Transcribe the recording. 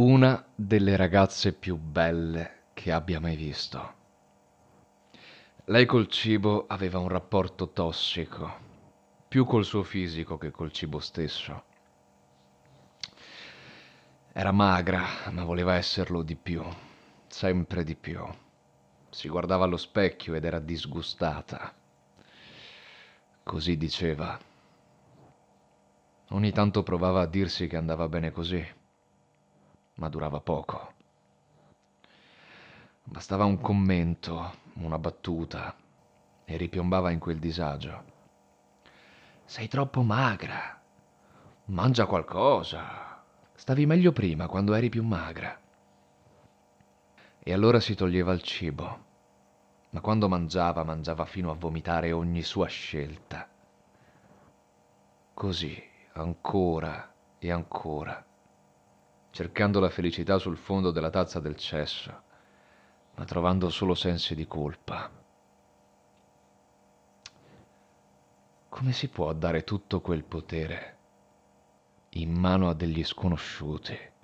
una delle ragazze più belle che abbia mai visto. Lei col cibo aveva un rapporto tossico, più col suo fisico che col cibo stesso. Era magra, ma voleva esserlo di più, sempre di più. Si guardava allo specchio ed era disgustata. Così diceva. Ogni tanto provava a dirsi che andava bene così ma durava poco. Bastava un commento, una battuta, e ripiombava in quel disagio. Sei troppo magra. Mangia qualcosa. Stavi meglio prima, quando eri più magra. E allora si toglieva il cibo. Ma quando mangiava, mangiava fino a vomitare ogni sua scelta. Così, ancora e ancora cercando la felicità sul fondo della tazza del cesso, ma trovando solo sensi di colpa. Come si può dare tutto quel potere in mano a degli sconosciuti?